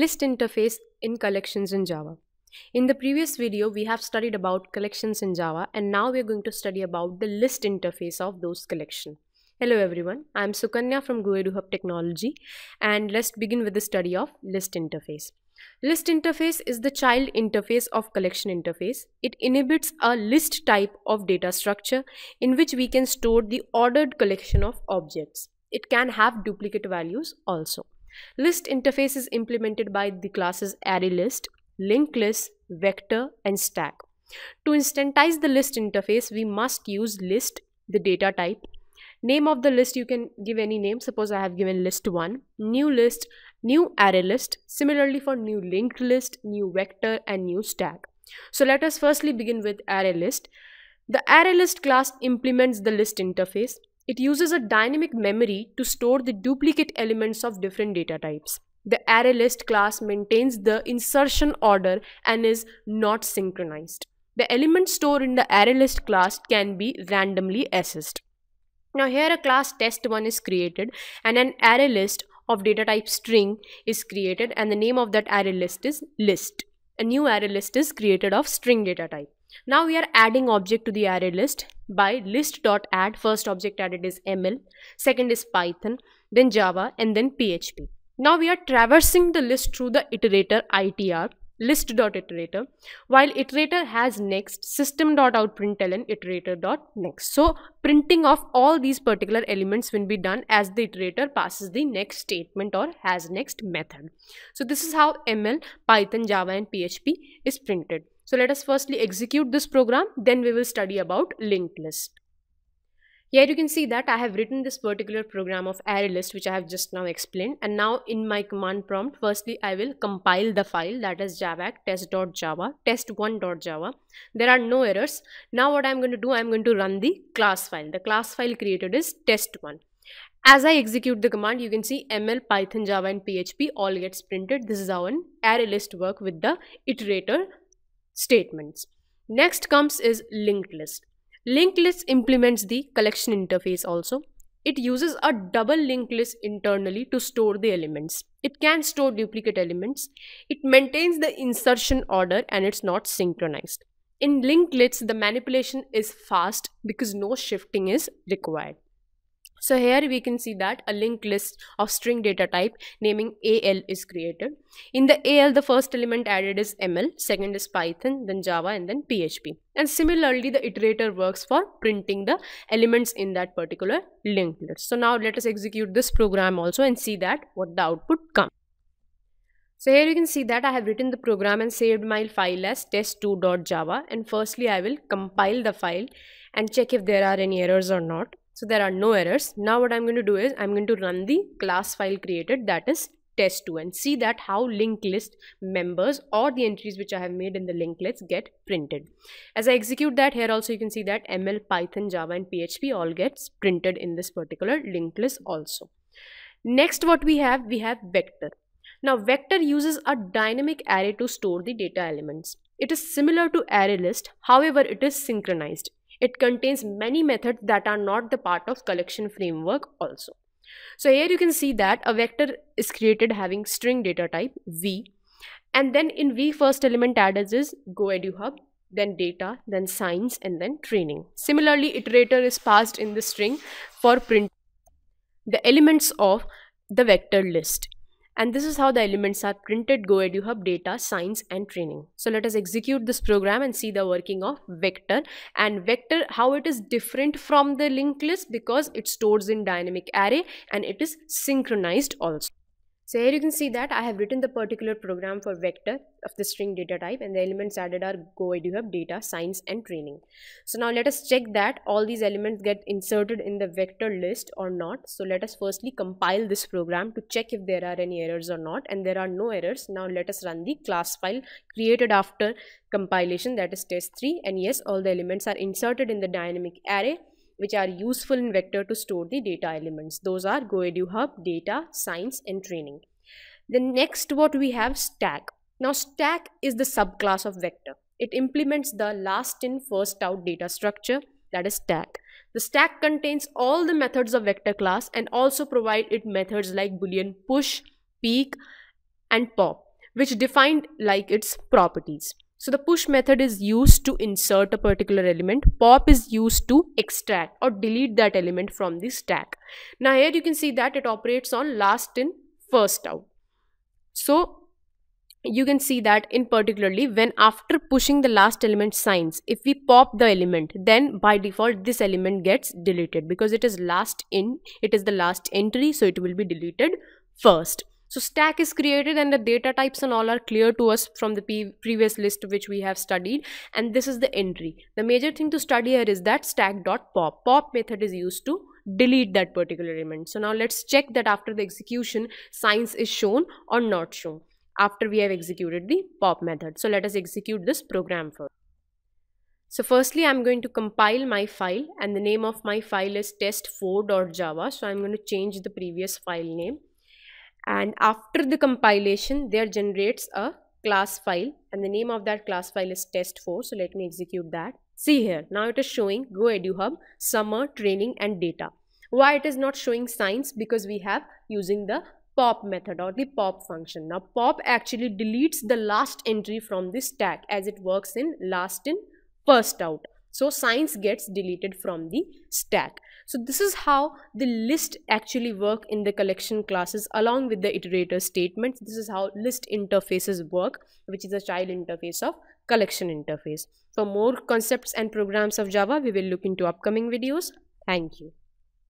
List interface in collections in Java. In the previous video, we have studied about collections in Java and now we are going to study about the list interface of those collections. Hello everyone, I am Sukanya from Guedu Hub Technology and let's begin with the study of list interface. List interface is the child interface of collection interface. It inhibits a list type of data structure in which we can store the ordered collection of objects. It can have duplicate values also. List interface is implemented by the classes ArrayList, LinkList, Vector, and Stack. To instantize the list interface, we must use list, the data type. Name of the list, you can give any name. Suppose I have given list 1, new list, new array list. Similarly for new linked list, new vector, and new stack. So let us firstly begin with array list. The ArrayList class implements the list interface. It uses a dynamic memory to store the duplicate elements of different data types. The ArrayList class maintains the insertion order and is not synchronized. The elements stored in the ArrayList class can be randomly accessed. Now here a class test1 is created and an ArrayList of data type string is created and the name of that ArrayList is list. A new ArrayList is created of string data type. Now we are adding object to the array list by list.add. First object added is ML, second is Python, then Java and then PHP. Now we are traversing the list through the iterator ITR list.iterator while iterator has next system.outprintln iterator.next so printing of all these particular elements will be done as the iterator passes the next statement or has next method so this is how ml python java and php is printed so let us firstly execute this program, then we will study about linked list. Here you can see that I have written this particular program of array list which I have just now explained and now in my command prompt firstly I will compile the file that is javac test.java test1.java there are no errors now what I'm going to do I'm going to run the class file the class file created is test1 as I execute the command you can see ml python java and php all gets printed this is how an array list work with the iterator statements. Next comes is linked list. Linked list implements the collection interface also. It uses a double linked list internally to store the elements. It can store duplicate elements. It maintains the insertion order and it's not synchronized. In linked lists, the manipulation is fast because no shifting is required. So here we can see that a linked list of string data type naming AL is created. In the AL, the first element added is ML, second is Python, then Java and then PHP. And similarly, the iterator works for printing the elements in that particular linked list. So now let us execute this program also and see that what the output comes. So here you can see that I have written the program and saved my file as test2.java and firstly I will compile the file and check if there are any errors or not. So there are no errors. Now what I'm going to do is I'm going to run the class file created that is test2 and see that how linked list members or the entries which I have made in the linked list get printed. As I execute that here also you can see that ML, Python, Java and PHP all gets printed in this particular linked list also. Next what we have, we have vector. Now vector uses a dynamic array to store the data elements. It is similar to array list, however it is synchronized. It contains many methods that are not the part of collection framework also. So here you can see that a vector is created having string data type v and then in v first element added is Go Eduhub, then data, then signs, and then training. Similarly, iterator is passed in the string for print the elements of the vector list. And this is how the elements are printed GoEduHub data, science and training. So let us execute this program and see the working of vector and vector, how it is different from the linked list because it stores in dynamic array and it is synchronized also. So here you can see that I have written the particular program for vector of the string data type and the elements added are GoEduHub, data, science and training. So now let us check that all these elements get inserted in the vector list or not. So let us firstly compile this program to check if there are any errors or not and there are no errors. Now let us run the class file created after compilation that is test 3 and yes all the elements are inserted in the dynamic array which are useful in Vector to store the data elements. Those are GoeduHub Data, Science and Training. The next what we have Stack. Now Stack is the subclass of Vector. It implements the last in first out data structure that is Stack. The stack contains all the methods of vector class and also provide it methods like boolean push, peek and pop which defined like its properties. So the push method is used to insert a particular element. Pop is used to extract or delete that element from the stack. Now here you can see that it operates on last in first out. So you can see that in particularly when after pushing the last element signs, if we pop the element, then by default this element gets deleted because it is last in, it is the last entry. So it will be deleted first. So stack is created and the data types and all are clear to us from the previous list which we have studied and this is the entry. The major thing to study here is that stack.pop. Pop method is used to delete that particular element. So now let's check that after the execution science is shown or not shown after we have executed the pop method. So let us execute this program first. So firstly, I'm going to compile my file and the name of my file is test4.java. So I'm going to change the previous file name and after the compilation there generates a class file and the name of that class file is test4 so let me execute that see here now it is showing Go EduHub summer training and data why it is not showing science because we have using the pop method or the pop function now pop actually deletes the last entry from this stack as it works in last in first out so science gets deleted from the stack. So this is how the list actually work in the collection classes along with the iterator statements. This is how list interfaces work, which is a child interface of collection interface. For more concepts and programs of Java, we will look into upcoming videos. Thank you.